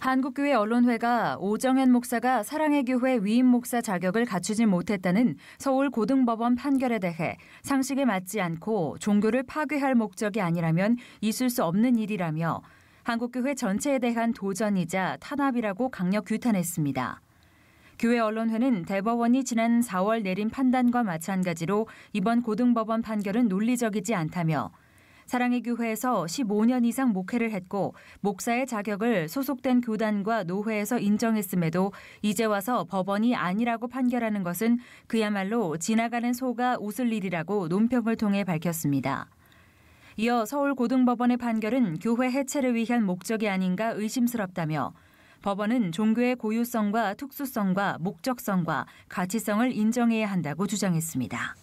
한국교회 언론회가 오정현 목사가 사랑의 교회 위임 목사 자격을 갖추지 못했다는 서울 고등법원 판결에 대해 상식에 맞지 않고 종교를 파괴할 목적이 아니라면 있을 수 없는 일이라며 한국교회 전체에 대한 도전이자 탄압이라고 강력 규탄했습니다. 교회 언론회는 대법원이 지난 4월 내린 판단과 마찬가지로 이번 고등법원 판결은 논리적이지 않다며 사랑의 교회에서 15년 이상 목회를 했고 목사의 자격을 소속된 교단과 노회에서 인정했음에도 이제 와서 법원이 아니라고 판결하는 것은 그야말로 지나가는 소가 웃을 일이라고 논평을 통해 밝혔습니다. 이어 서울고등법원의 판결은 교회 해체를 위한 목적이 아닌가 의심스럽다며 법원은 종교의 고유성과 특수성과 목적성과 가치성을 인정해야 한다고 주장했습니다.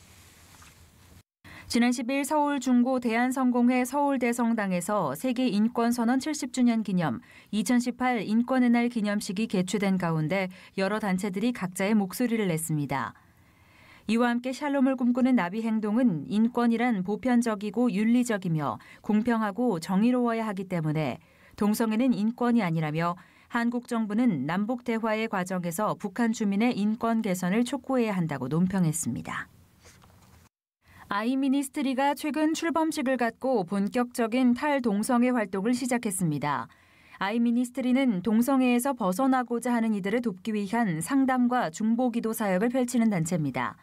지난 10일 서울 중고 대한성공회 서울대성당에서 세계 인권선언 70주년 기념 2018 인권의 날 기념식이 개최된 가운데 여러 단체들이 각자의 목소리를 냈습니다. 이와 함께 샬롬을 꿈꾸는 나비 행동은 인권이란 보편적이고 윤리적이며 공평하고 정의로워야 하기 때문에 동성애는 인권이 아니라며 한국 정부는 남북 대화의 과정에서 북한 주민의 인권 개선을 촉구해야 한다고 논평했습니다. 아이 미니스트리가 최근 출범식을 갖고 본격적인 탈동성애 활동을 시작했습니다. 아이 미니스트리는 동성애에서 벗어나고자 하는 이들을 돕기 위한 상담과 중보기도 사역을 펼치는 단체입니다.